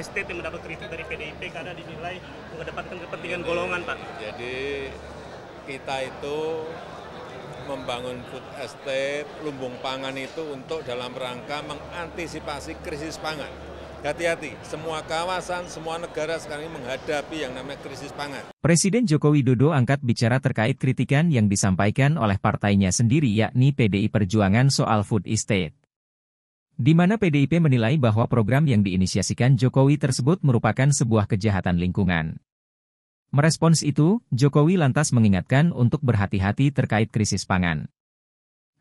STT mendapat kritik dari PDIP karena dinilai mengedepankan kepentingan golongan, Pak. Jadi kita itu membangun food estate, lumbung pangan itu untuk dalam rangka mengantisipasi krisis pangan. Hati-hati, semua kawasan, semua negara sekarang ini menghadapi yang namanya krisis pangan. Presiden Joko Widodo angkat bicara terkait kritikan yang disampaikan oleh partainya sendiri yakni PDI Perjuangan soal food estate di mana PDIP menilai bahwa program yang diinisiasikan Jokowi tersebut merupakan sebuah kejahatan lingkungan. Merespons itu, Jokowi lantas mengingatkan untuk berhati-hati terkait krisis pangan.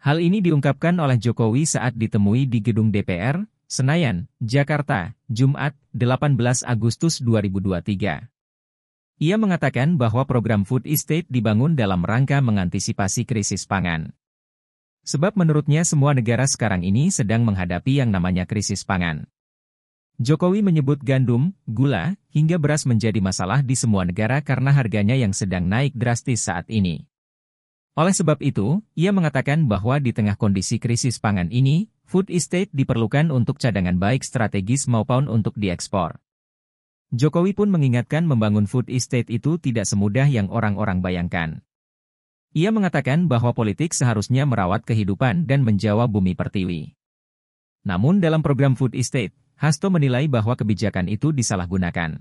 Hal ini diungkapkan oleh Jokowi saat ditemui di gedung DPR, Senayan, Jakarta, Jumat, 18 Agustus 2023. Ia mengatakan bahwa program Food Estate dibangun dalam rangka mengantisipasi krisis pangan. Sebab menurutnya semua negara sekarang ini sedang menghadapi yang namanya krisis pangan. Jokowi menyebut gandum, gula, hingga beras menjadi masalah di semua negara karena harganya yang sedang naik drastis saat ini. Oleh sebab itu, ia mengatakan bahwa di tengah kondisi krisis pangan ini, food estate diperlukan untuk cadangan baik strategis maupun untuk diekspor. Jokowi pun mengingatkan membangun food estate itu tidak semudah yang orang-orang bayangkan. Ia mengatakan bahwa politik seharusnya merawat kehidupan dan menjawab bumi pertiwi. Namun dalam program Food Estate, Hasto menilai bahwa kebijakan itu disalahgunakan.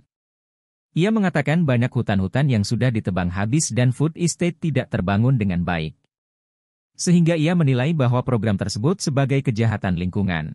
Ia mengatakan banyak hutan-hutan yang sudah ditebang habis dan Food Estate tidak terbangun dengan baik. Sehingga ia menilai bahwa program tersebut sebagai kejahatan lingkungan.